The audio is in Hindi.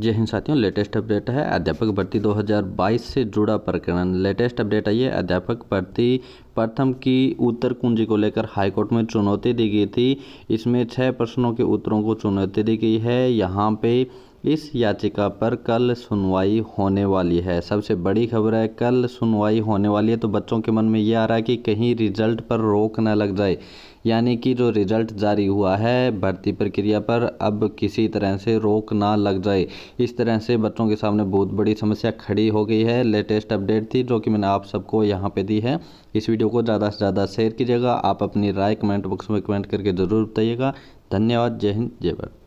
जय हिंद साथियों लेटेस्ट अपडेट है अध्यापक भर्ती 2022 से जुड़ा प्रकरण लेटेस्ट अपडेट आई है अध्यापक भर्ती प्रथम की उत्तर कुंजी को लेकर हाईकोर्ट में चुनौती दी गई थी इसमें छः प्रश्नों के उत्तरों को चुनौती दी गई है यहाँ पे इस याचिका पर कल सुनवाई होने वाली है सबसे बड़ी खबर है कल सुनवाई होने वाली है तो बच्चों के मन में ये आ रहा है कि कहीं रिजल्ट पर रोक ना लग जाए यानी कि जो रिजल्ट जारी हुआ है भर्ती प्रक्रिया पर अब किसी तरह से रोक ना लग जाए इस तरह से बच्चों के सामने बहुत बड़ी समस्या खड़ी हो गई है लेटेस्ट अपडेट थी जो कि मैंने आप सबको यहाँ पे दी है इस वीडियो को ज़्यादा से ज़्यादा शेयर कीजिएगा आप अपनी राय कमेंट बॉक्स में कमेंट करके ज़रूर बताइएगा धन्यवाद जय हिंद जय भारत